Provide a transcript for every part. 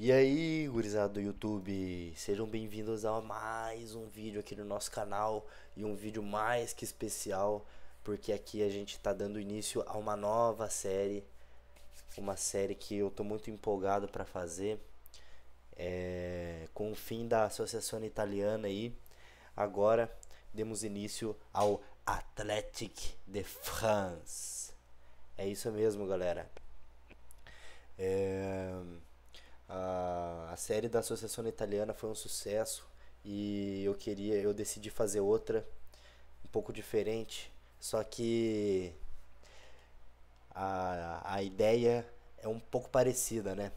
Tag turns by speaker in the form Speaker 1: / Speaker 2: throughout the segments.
Speaker 1: E aí, gurizada do YouTube, sejam bem-vindos a mais um vídeo aqui no nosso canal e um vídeo mais que especial, porque aqui a gente está dando início a uma nova série, uma série que eu estou muito empolgado para fazer, é, com o fim da Associação Italiana aí, agora demos início ao Athletic de France. É isso mesmo, galera. É... A, a série da Associação Italiana foi um sucesso e eu queria, eu decidi fazer outra um pouco diferente, só que a, a ideia é um pouco parecida, né?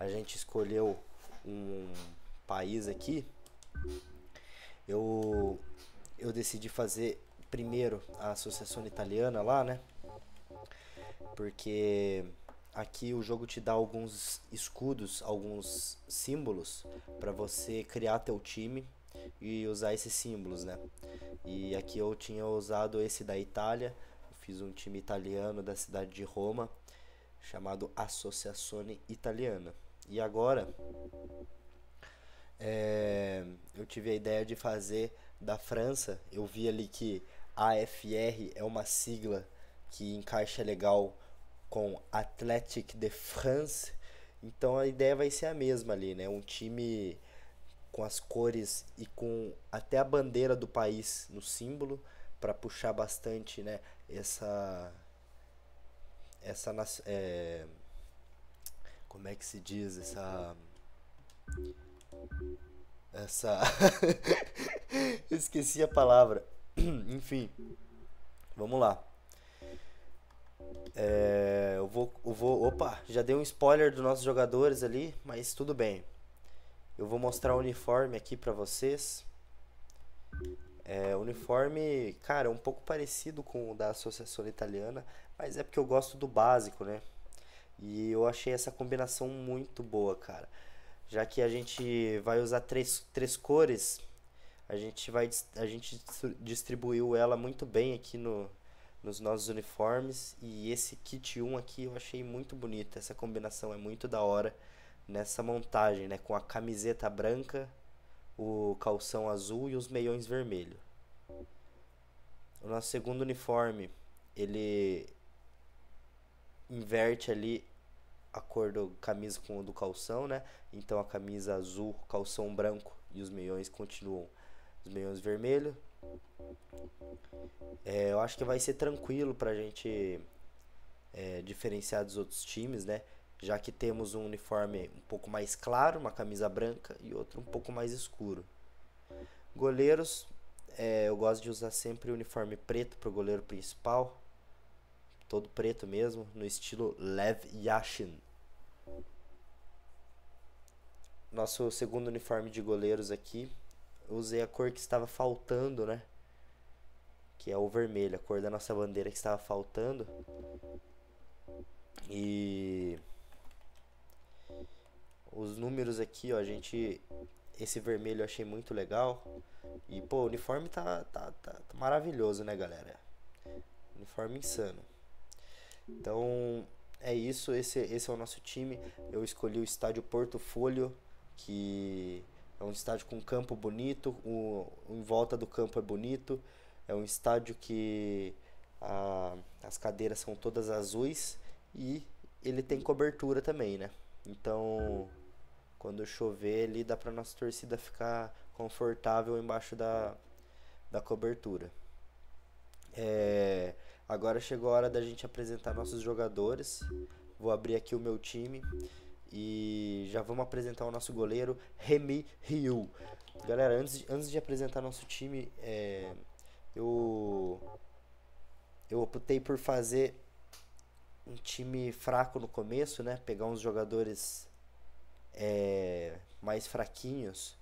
Speaker 1: A gente escolheu um país aqui. Eu eu decidi fazer primeiro a Associação Italiana lá, né? Porque aqui o jogo te dá alguns escudos, alguns símbolos para você criar teu time e usar esses símbolos, né? E aqui eu tinha usado esse da Itália, fiz um time italiano da cidade de Roma chamado Associazione Italiana. E agora é, eu tive a ideia de fazer da França. Eu vi ali que AFR é uma sigla que encaixa legal com Atlético de France. Então a ideia vai ser a mesma ali, né? Um time com as cores e com até a bandeira do país no símbolo para puxar bastante, né? Essa essa é, como é que se diz essa essa esqueci a palavra. Enfim, vamos lá. É, eu, vou, eu vou. Opa, já dei um spoiler dos nossos jogadores ali, mas tudo bem. Eu vou mostrar o uniforme aqui pra vocês. É, uniforme, cara, é um pouco parecido com o da Associação Italiana, mas é porque eu gosto do básico, né? E eu achei essa combinação muito boa, cara. Já que a gente vai usar três, três cores, a gente vai a gente distribuiu ela muito bem aqui no, nos nossos uniformes. E esse kit 1 aqui eu achei muito bonito. Essa combinação é muito da hora nessa montagem, né? Com a camiseta branca, o calção azul e os meiões vermelho. O nosso segundo uniforme, ele inverte ali a cor do camisa com o do calção, né? Então a camisa azul, calção branco e os meiões continuam os meiões vermelho é, eu acho que vai ser tranquilo para a gente é, diferenciar dos outros times, né? Já que temos um uniforme um pouco mais claro, uma camisa branca e outro um pouco mais escuro. Goleiros, é, eu gosto de usar sempre o uniforme preto para o goleiro principal, todo preto mesmo, no estilo Lev Yashin. Nosso segundo uniforme de goleiros aqui, usei a cor que estava faltando, né? que é o vermelho, a cor da nossa bandeira que estava faltando. E os números aqui, ó, a gente esse vermelho eu achei muito legal. E pô, o uniforme tá, tá, tá, tá maravilhoso, né, galera? Uniforme insano. Então, é isso, esse, esse é o nosso time. Eu escolhi o estádio Porto Portofólio, que é um estádio com campo bonito, o, em volta do campo é bonito, é um estádio que a, as cadeiras são todas azuis e ele tem cobertura também, né? Então, quando chover ali, dá para nossa torcida ficar confortável embaixo da, da cobertura. É, agora chegou a hora da gente apresentar nossos jogadores. Vou abrir aqui o meu time e já vamos apresentar o nosso goleiro Remy Ryu. Galera, antes de, antes de apresentar nosso time, é, eu eu optei por fazer um time fraco no começo, né? Pegar uns jogadores é, mais fraquinhos.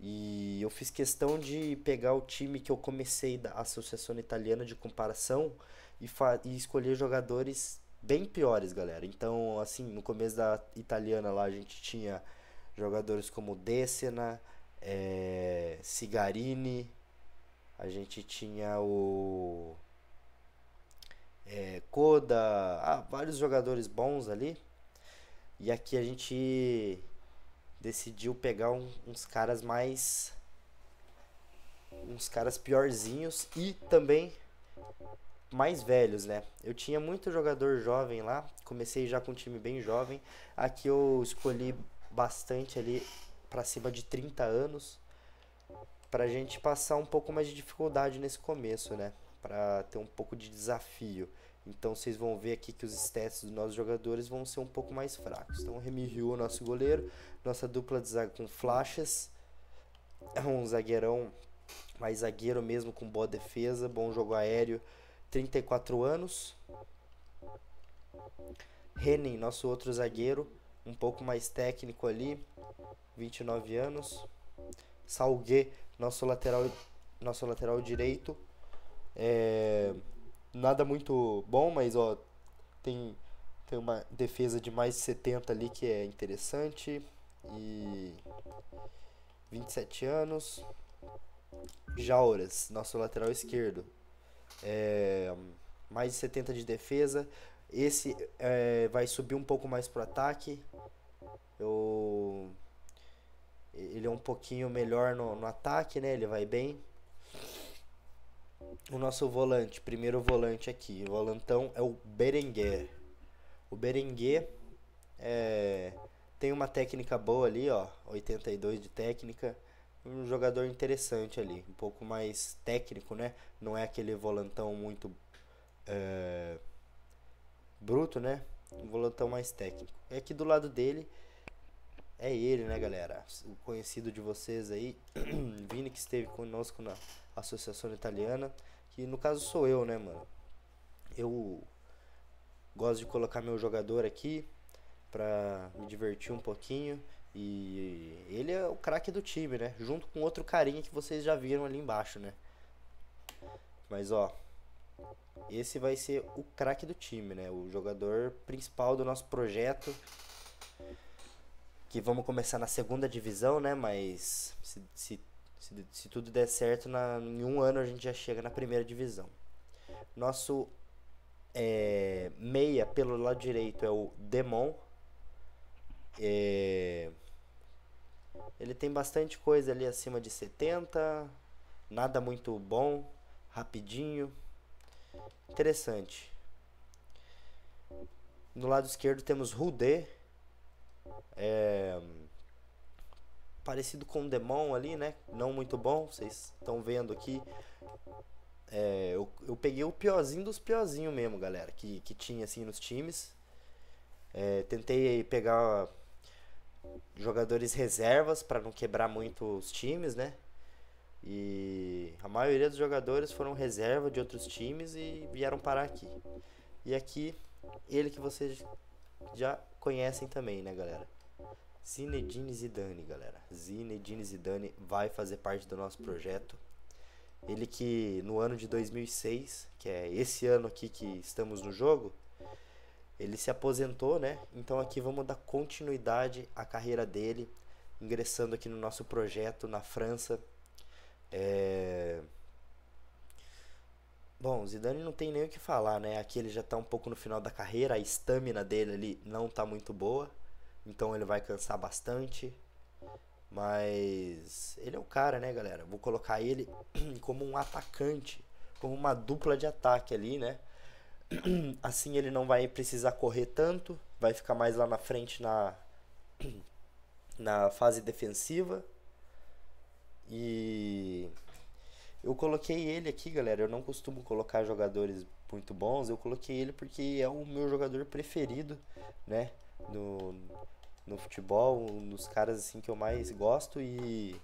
Speaker 1: E eu fiz questão de pegar o time que eu comecei da Associação Italiana de Comparação e, e escolher jogadores bem piores, galera. Então, assim, no começo da italiana lá a gente tinha jogadores como Decena, é, Cigarini, a gente tinha o é, Koda, ah, vários jogadores bons ali. E aqui a gente decidiu pegar um, uns caras mais. uns caras piorzinhos e também mais velhos, né? Eu tinha muito jogador jovem lá, comecei já com um time bem jovem. Aqui eu escolhi bastante ali para cima de 30 anos para a gente passar um pouco mais de dificuldade nesse começo, né? Para ter um pouco de desafio. Então vocês vão ver aqui que os testes dos nossos jogadores vão ser um pouco mais fracos. Então Remy Hill, nosso goleiro, nossa dupla de zaga com flachas, um zagueirão mais zagueiro mesmo com boa defesa, bom jogo aéreo, 34 anos. Renin, nosso outro zagueiro, um pouco mais técnico ali, 29 anos. Salgue nosso lateral, nosso lateral direito. É, nada muito bom, mas ó, tem, tem uma defesa de mais de 70 ali que é interessante. E 27 anos. Jauras, nosso lateral esquerdo. É, mais de 70 de defesa. Esse é, vai subir um pouco mais pro ataque. Eu ele é um pouquinho melhor no, no ataque, né? Ele vai bem. O nosso volante, primeiro volante aqui, o volantão é o Berenguer. O Berenguer é, tem uma técnica boa ali, ó, 82 de técnica. Um jogador interessante ali, um pouco mais técnico, né? Não é aquele volantão muito é, bruto, né? Um volantão mais técnico. É e aqui do lado dele é ele, né, galera? O conhecido de vocês aí, Vini, que esteve conosco na Associação Italiana. Que no caso sou eu, né, mano? Eu gosto de colocar meu jogador aqui pra me divertir um pouquinho. E ele é o craque do time, né? Junto com outro carinha que vocês já viram ali embaixo, né? Mas ó, esse vai ser o craque do time, né? O jogador principal do nosso projeto que vamos começar na segunda divisão, né? Mas se, se, se, se tudo der certo, na, em um ano a gente já chega na primeira divisão. Nosso é, meia pelo lado direito é o Demon. É, ele tem bastante coisa ali acima de 70. Nada muito bom. Rapidinho. Interessante. No lado esquerdo temos Rudê é, parecido com o Demon ali, né? Não muito bom, vocês estão vendo aqui. É, eu, eu peguei o piorzinho dos piorzinhos mesmo, galera, que, que tinha assim nos times. É, tentei pegar jogadores reservas para não quebrar muito os times, né? E a maioria dos jogadores foram reserva de outros times e vieram parar aqui. E aqui, ele que vocês já conhecem também, né, galera? Zinedine Zidane, galera. Zinedine Zidane vai fazer parte do nosso projeto. Ele que no ano de 2006, que é esse ano aqui que estamos no jogo, ele se aposentou, né? Então aqui vamos dar continuidade à carreira dele, ingressando aqui no nosso projeto na França. É... Bom, o Zidane não tem nem o que falar, né? Aqui ele já tá um pouco no final da carreira, a estamina dele ali não tá muito boa, então ele vai cansar bastante. Mas ele é um cara, né, galera? Vou colocar ele como um atacante, como uma dupla de ataque ali, né? Assim ele não vai precisar correr tanto, vai ficar mais lá na frente na na fase defensiva. E eu coloquei ele aqui, galera. Eu não costumo colocar jogadores muito bons. Eu coloquei ele porque é o meu jogador preferido, né? No, no futebol, um dos caras assim que eu mais gosto e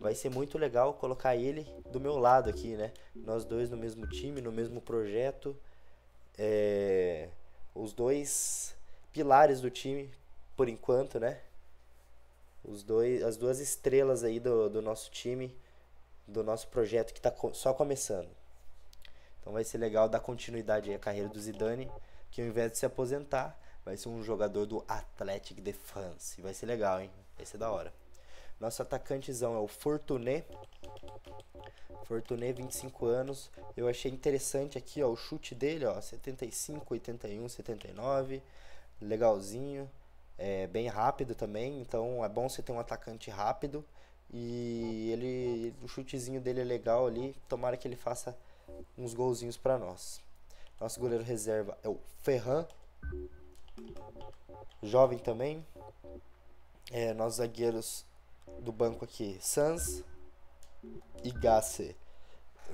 Speaker 1: vai ser muito legal colocar ele do meu lado aqui, né? Nós dois no mesmo time, no mesmo projeto. É... Os dois pilares do time, por enquanto, né? Os dois, as duas estrelas aí do, do nosso time do nosso projeto que está só começando. Então vai ser legal dar continuidade à carreira do Zidane, que ao invés de se aposentar, vai ser um jogador do Atlético de France. Vai ser legal, hein? Vai ser da hora. Nosso atacantezão é o Fortuné. Fortuné, 25 anos. Eu achei interessante aqui, ó, o chute dele, ó, 75, 81, 79. Legalzinho. É bem rápido também, então é bom você ter um atacante rápido e ele, o chutezinho dele é legal ali. Tomara que ele faça uns golzinhos para nós. Nosso goleiro reserva é o Ferran. Jovem também. É, nossos zagueiros do banco aqui, Sans e Gasse.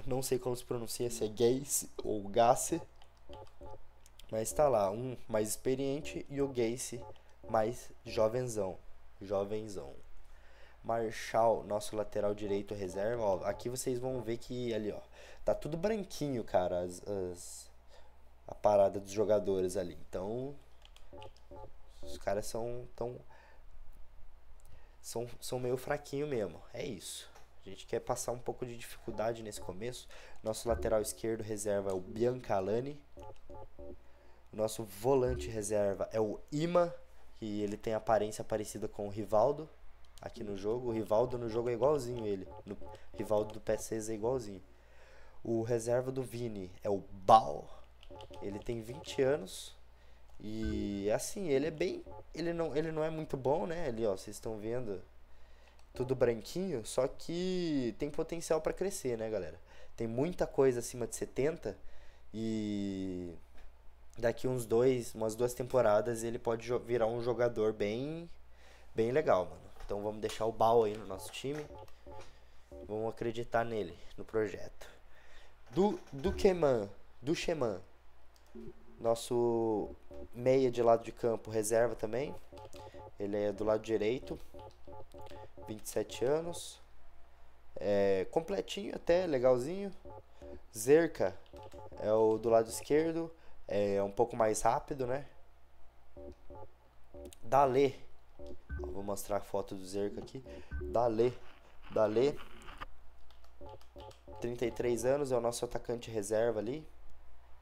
Speaker 1: Não sei como se pronuncia, se é Gace ou Gasse. Mas tá lá, um mais experiente e o Gace mais jovenzão. Jovenzão. Marshall, nosso lateral direito reserva. Ó, aqui vocês vão ver que ali, ó, tá tudo branquinho, cara, as, as, a parada dos jogadores ali. Então, os caras são tão são, são meio fraquinho mesmo. É isso. A gente quer passar um pouco de dificuldade nesse começo. Nosso lateral esquerdo reserva é o Biancalani. Nosso volante reserva é o Ima, que ele tem aparência parecida com o Rivaldo aqui no jogo. O Rivaldo no jogo é igualzinho ele. No Rivaldo do PSC é igualzinho. O reserva do Vini é o Bal. Ele tem 20 anos. E assim, ele é bem. Ele não, ele não é muito bom, né? Ali, ó, vocês estão vendo. Tudo branquinho, só que tem potencial para crescer, né, galera? Tem muita coisa acima de 70 e daqui uns dois, umas duas temporadas ele pode virar um jogador bem bem legal, mano. Então vamos deixar o Bal aí no nosso time. Vamos acreditar nele, no projeto. Do Duqueman, do Nosso meia de lado de campo, reserva também. Ele é do lado direito. 27 anos. É, completinho até, legalzinho. Zerka é o do lado esquerdo. É um pouco mais rápido, né? Dalê Vou mostrar a foto do Zerco aqui. Dalê. Dalê. 33 anos, é o nosso atacante reserva ali.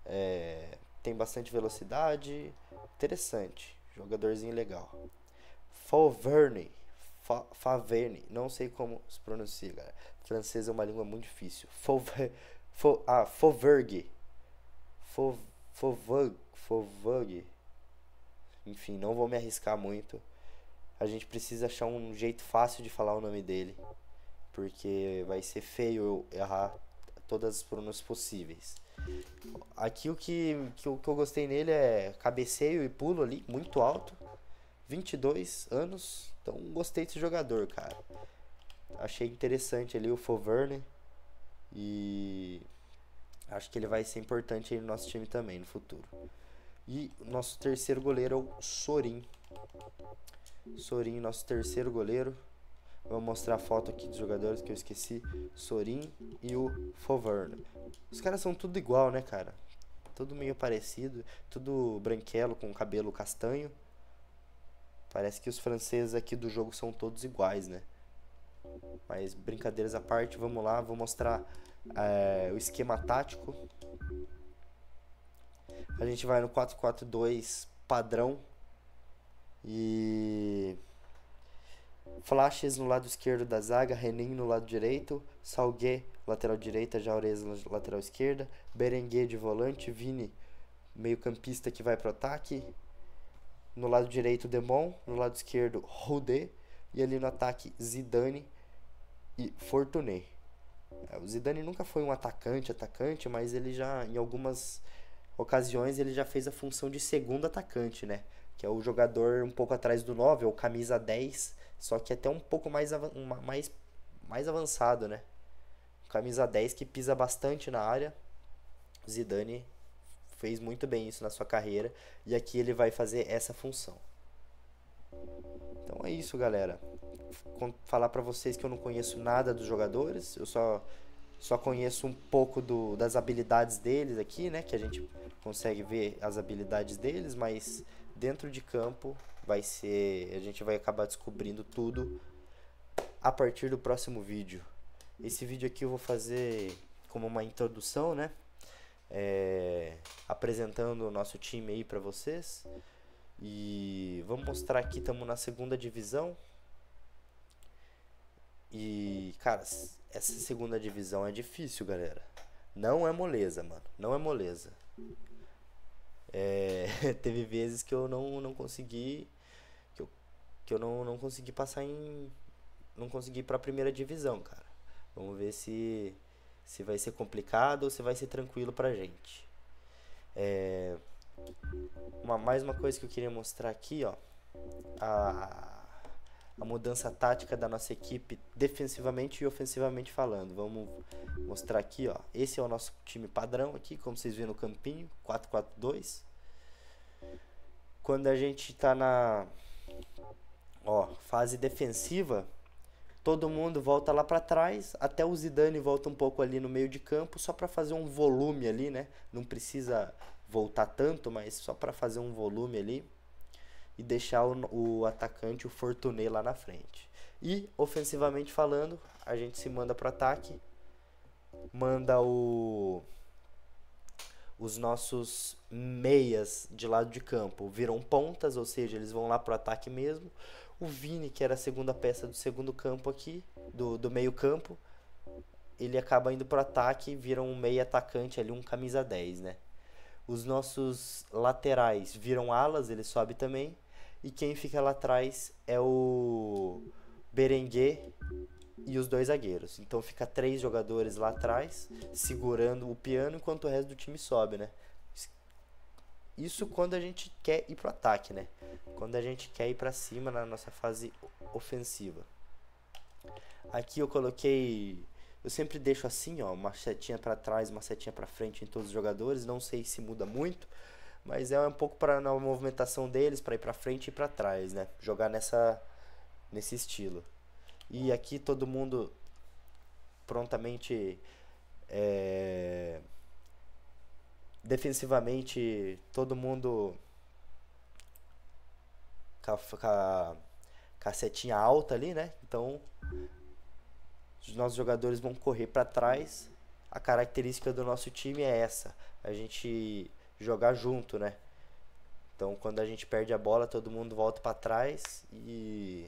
Speaker 1: É, tem bastante velocidade. Interessante. Jogadorzinho legal. Faverne. Fa Não sei como se pronuncia, galera. Francês é uma língua muito difícil. Fauver, Fau, ah, Fauvergue. Fauvergue. Enfim, não vou me arriscar muito a gente precisa achar um jeito fácil de falar o nome dele, porque vai ser feio eu errar todas as pronúncias possíveis. Aqui o que, que, o que eu gostei nele é cabeceio e pulo ali, muito alto. 22 anos, então gostei desse jogador, cara. Achei interessante ali o Foverne e acho que ele vai ser importante no nosso time também no futuro. E nosso terceiro goleiro é o Sorin. Sorin, nosso terceiro goleiro. Vou mostrar a foto aqui dos jogadores que eu esqueci. Sorin e o Foverne. Os caras são tudo igual, né, cara? Tudo meio parecido. Tudo branquelo, com cabelo castanho. Parece que os franceses aqui do jogo são todos iguais, né? Mas brincadeiras à parte, vamos lá. Vou mostrar é, o esquema tático. A gente vai no 4-4-2 padrão e Flashes no lado esquerdo da zaga, Renin no lado direito, Salgué, lateral direita, Jaurez, lateral esquerda, Berenguer de volante, Vini, meio-campista que vai para o ataque. No lado direito, Demon, no lado esquerdo, Rodé, e ali no ataque, Zidane e Fortuné. É, o Zidane nunca foi um atacante, atacante, mas ele já, em algumas ocasiões, ele já fez a função de segundo atacante, né? que é o jogador um pouco atrás do 9, ou camisa 10, só que é até um pouco mais, mais, mais avançado, né? Camisa 10 que pisa bastante na área. Zidane fez muito bem isso na sua carreira e aqui ele vai fazer essa função. Então é isso, galera. Falar para vocês que eu não conheço nada dos jogadores, eu só só conheço um pouco do, das habilidades deles aqui, né? Que a gente consegue ver as habilidades deles, mas dentro de campo vai ser. A gente vai acabar descobrindo tudo a partir do próximo vídeo. Esse vídeo aqui eu vou fazer como uma introdução, né? É, apresentando o nosso time aí para vocês. E vamos mostrar aqui, estamos na segunda divisão. E, cara, essa segunda divisão é difícil, galera. Não é moleza, mano. Não é moleza. É, teve vezes que eu não, não consegui. Que eu, que eu não, não consegui passar em. Não consegui para a primeira divisão, cara. Vamos ver se, se vai ser complicado ou se vai ser tranquilo para gente. É, uma, mais uma coisa que eu queria mostrar aqui, ó. A, a mudança tática da nossa equipe defensivamente e ofensivamente falando. Vamos mostrar aqui, ó. Esse é o nosso time padrão aqui, como vocês viram no campinho, 4-4-2. Quando a gente está na ó, fase defensiva, todo mundo volta lá para trás, até o Zidane volta um pouco ali no meio de campo só para fazer um volume ali, né? Não precisa voltar tanto, mas só para fazer um volume ali e deixar o, o atacante, o Fortuné, lá na frente. E, ofensivamente falando, a gente se manda pro ataque, manda o os nossos meias de lado de campo viram pontas, ou seja, eles vão lá pro ataque mesmo. O Vini, que era a segunda peça do segundo campo aqui, do, do meio campo, ele acaba indo pro ataque e vira um meia atacante ali, um camisa 10, né? Os nossos laterais viram alas, ele sobe também. E quem fica lá atrás é o Berenguer e os dois zagueiros. Então fica três jogadores lá atrás, segurando o piano, enquanto o resto do time sobe, né? Isso quando a gente quer ir pro ataque, né? Quando a gente quer ir para cima na nossa fase ofensiva. Aqui eu coloquei, eu sempre deixo assim, ó, uma setinha para trás, uma setinha para frente em todos os jogadores, não sei se muda muito, mas é um pouco para na movimentação deles, para ir para frente e para trás, né? Jogar nessa nesse estilo. E aqui todo mundo prontamente é, defensivamente todo mundo com a, setinha alta ali, né? Então os nossos jogadores vão correr para trás. A característica do nosso time é essa. A gente jogar junto, né? Então, quando a gente perde a bola, todo mundo volta para trás e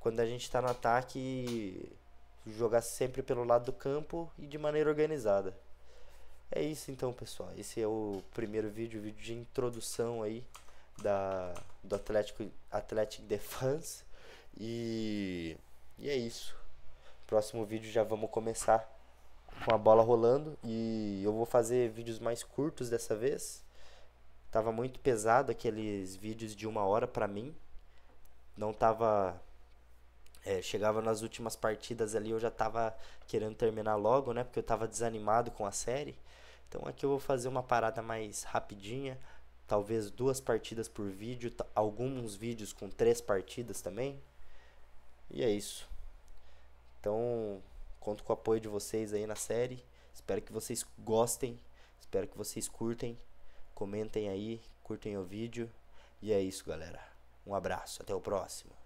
Speaker 1: quando a gente está no ataque, jogar sempre pelo lado do campo e de maneira organizada. É isso então, pessoal. Esse é o primeiro vídeo, vídeo de introdução aí da do Atlético Athletic Defense e e é isso. Próximo vídeo já vamos começar com a bola rolando e eu vou fazer vídeos mais curtos dessa vez. Tava muito pesado aqueles vídeos de uma hora para mim. Não tava é, chegava nas últimas partidas ali, eu já tava querendo terminar logo, né? Porque eu tava desanimado com a série. Então aqui eu vou fazer uma parada mais rapidinha, talvez duas partidas por vídeo, alguns vídeos com três partidas também. E é isso. Então, Conto com o apoio de vocês aí na série. Espero que vocês gostem. Espero que vocês curtem. Comentem aí, curtem o vídeo. E é isso, galera. Um abraço, até o próximo.